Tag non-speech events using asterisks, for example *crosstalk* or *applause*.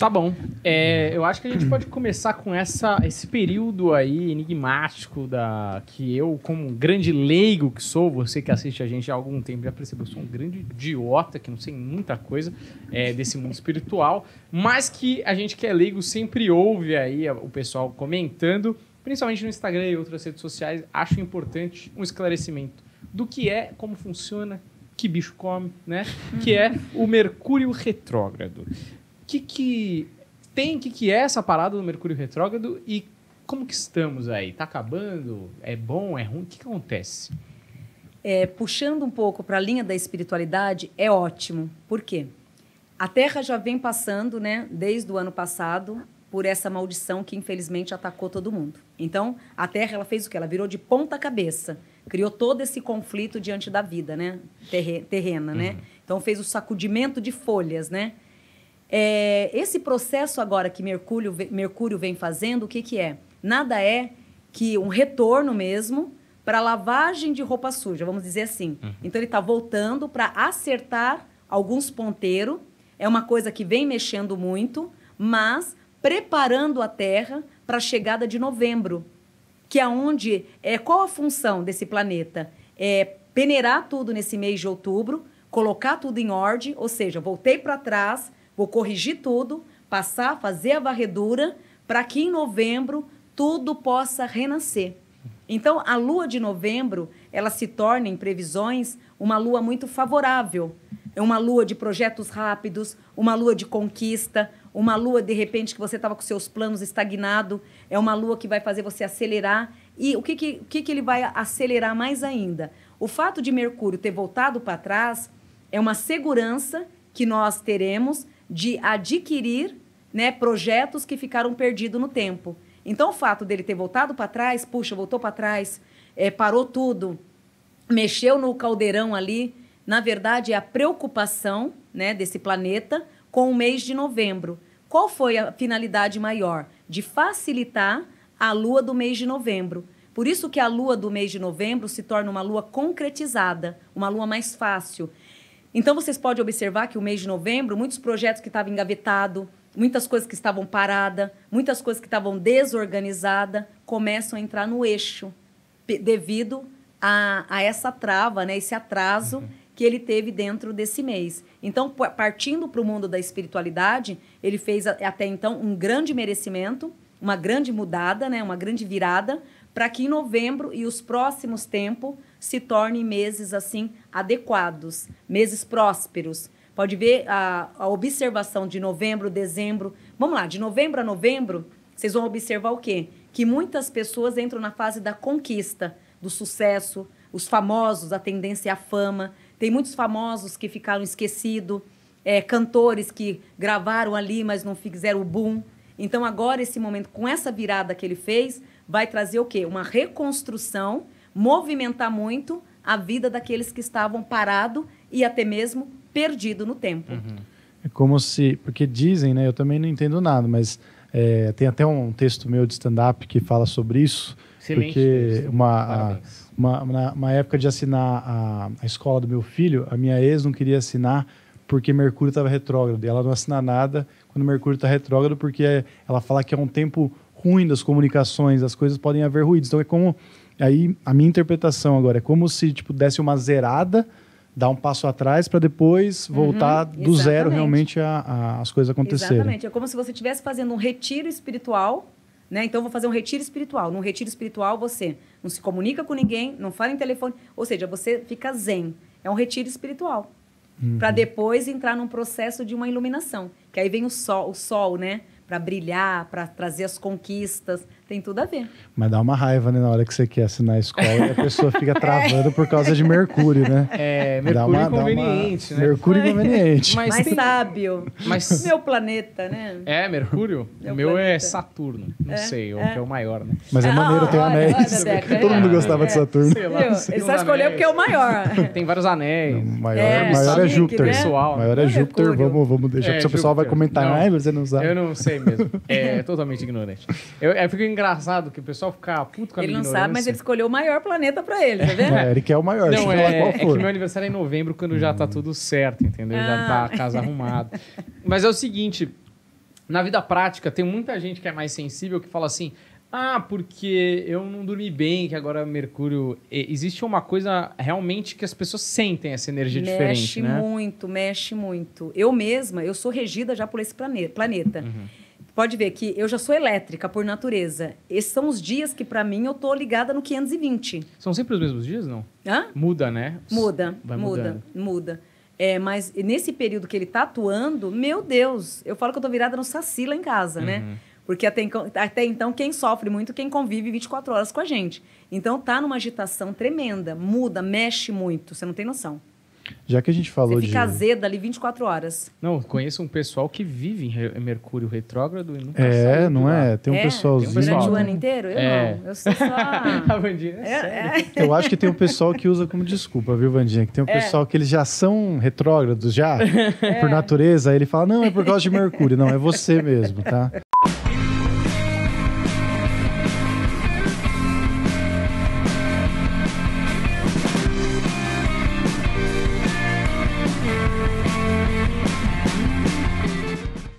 Tá bom. É, eu acho que a gente pode começar com essa, esse período aí enigmático da que eu, como um grande leigo que sou, você que assiste a gente há algum tempo já percebeu, sou um grande idiota que não sei muita coisa é, desse mundo espiritual, mas que a gente que é leigo sempre ouve aí o pessoal comentando, principalmente no Instagram e outras redes sociais, acho importante um esclarecimento do que é, como funciona, que bicho come, né? Que é o Mercúrio retrógrado que, que tem, o que, que é essa parada do Mercúrio Retrógrado e como que estamos aí? Está acabando? É bom? É ruim? O que, que acontece? É, puxando um pouco para a linha da espiritualidade, é ótimo. Por quê? A Terra já vem passando, né, desde o ano passado, por essa maldição que infelizmente atacou todo mundo. Então, a Terra ela fez o que? Ela virou de ponta cabeça, criou todo esse conflito diante da vida, né, terrena, né? Uhum. Então fez o sacudimento de folhas, né? É, esse processo agora que Mercúrio, Mercúrio vem fazendo, o que, que é? Nada é que um retorno mesmo para lavagem de roupa suja, vamos dizer assim. Uhum. Então ele está voltando para acertar alguns ponteiros. É uma coisa que vem mexendo muito, mas preparando a terra para a chegada de novembro, que é onde é qual a função desse planeta? É peneirar tudo nesse mês de outubro, colocar tudo em ordem, ou seja, voltei para trás, Vou corrigir tudo, passar, fazer a varredura, para que em novembro tudo possa renascer. Então, a lua de novembro, ela se torna, em previsões, uma lua muito favorável. É uma lua de projetos rápidos, uma lua de conquista, uma lua, de repente, que você estava com seus planos estagnado. É uma lua que vai fazer você acelerar. E o que, que, o que, que ele vai acelerar mais ainda? O fato de Mercúrio ter voltado para trás é uma segurança que nós teremos de adquirir né, projetos que ficaram perdidos no tempo. Então, o fato dele ter voltado para trás, puxa, voltou para trás, é, parou tudo, mexeu no caldeirão ali, na verdade, é a preocupação né, desse planeta com o mês de novembro. Qual foi a finalidade maior? De facilitar a lua do mês de novembro. Por isso que a lua do mês de novembro se torna uma lua concretizada, uma lua mais fácil. Então vocês podem observar que o mês de novembro, muitos projetos que estavam engavetados, muitas coisas que estavam paradas, muitas coisas que estavam desorganizadas, começam a entrar no eixo devido a, a essa trava, né, esse atraso uhum. que ele teve dentro desse mês. Então, partindo para o mundo da espiritualidade, ele fez até então um grande merecimento, uma grande mudada, né, uma grande virada, para que em novembro e os próximos tempos se tornem meses assim adequados, meses prósperos. Pode ver a, a observação de novembro, dezembro. Vamos lá, de novembro a novembro, vocês vão observar o quê? Que muitas pessoas entram na fase da conquista, do sucesso, os famosos, a tendência à fama. Tem muitos famosos que ficaram esquecidos, é, cantores que gravaram ali, mas não fizeram o boom. Então, agora, esse momento, com essa virada que ele fez, vai trazer o quê? Uma reconstrução movimentar muito a vida daqueles que estavam parado e até mesmo perdido no tempo. Uhum. É como se, porque dizem, né? Eu também não entendo nada, mas é, tem até um texto meu de stand-up que fala sobre isso, Excelente, porque uma, a, uma, na, uma época de assinar a, a escola do meu filho, a minha ex não queria assinar porque Mercúrio estava retrógrado. E ela não assina nada quando Mercúrio está retrógrado, porque ela fala que é um tempo ruim das comunicações, as coisas podem haver ruídos. Então é como Aí a minha interpretação agora é como se tipo desse uma zerada, dar um passo atrás para depois uhum, voltar uhum, do zero realmente a, a, as coisas acontecerem. Exatamente. É como se você estivesse fazendo um retiro espiritual, né? Então vou fazer um retiro espiritual. Num retiro espiritual você não se comunica com ninguém, não fala em telefone, ou seja, você fica zen. É um retiro espiritual. Uhum. Para depois entrar num processo de uma iluminação, que aí vem o sol, o sol, né? para brilhar, para trazer as conquistas, tem tudo a ver. Mas dá uma raiva, né, na hora que você quer assinar a escola e a pessoa fica travando por causa de Mercúrio, né? É, Mercúrio uma, inconveniente, uma... né? Mercúrio mas, inconveniente. Mais tem... sábio. Mas... Meu planeta, né? É, Mercúrio. Meu o meu é planeta. é Saturno. Não é, sei, é. o que é o maior, né? Mas é ah, maneiro tem anéis. Todo mundo é, é. gostava é. de Saturno. Sei lá, sei Ele só escolheu porque é o maior. *laughs* tem vários anéis. Não, maior é, maior é né? Júpiter. Né? Pessoal. Maior é Júpiter, vamos, vamos deixar, porque o pessoal vai comentar. Né? Ai, você não sabe. Eu não sei mesmo. É *laughs* totalmente ignorante. Eu, eu é, fico engraçado que o pessoal fica ah, puto com a ele minha Ele não sabe, mas ele escolheu o maior planeta pra ele, tá vendo? É, ele quer o maior. Não, é, é que meu aniversário é em novembro, quando já tá hum. tudo certo, entendeu? Já tá a casa ah. arrumada. Mas é o seguinte, na vida prática, tem muita gente que é mais sensível que fala assim: ah, porque eu não dormi bem, que agora Mercúrio. Existe uma coisa realmente que as pessoas sentem essa energia mexe diferente. Mexe né? muito, mexe muito. Eu mesma, eu sou regida já por esse planeta. planeta. Uhum pode ver que eu já sou elétrica por natureza. Esses são os dias que, para mim, eu tô ligada no 520. São sempre os mesmos dias, não? Hã? Muda, né? Muda, Vai muda, muda. É, mas nesse período que ele tá atuando, meu Deus, eu falo que eu tô virada no saci lá em casa, né? uhum. né? Porque até, então, até então, quem sofre muito, quem convive 24 horas com a gente. Então, tá numa agitação tremenda, muda, mexe muito, você não tem noção. Já que a gente falou Você fica de. azeda ali 24 horas. Não, conheço um pessoal que vive em Mercúrio retrógrado e nunca É, não é? Tem um é, pessoalzinho. Tem um pessoal, o ano é. inteiro? Eu é. não. Eu sou só. a *laughs* ah, Vandinha. É, é, é. Eu acho que tem um pessoal que usa como desculpa, viu, Vandinha? Que tem um é. pessoal que eles já são retrógrados, já, *laughs* por natureza. Aí ele fala: não, é por causa de Mercúrio. Não, é você mesmo, tá?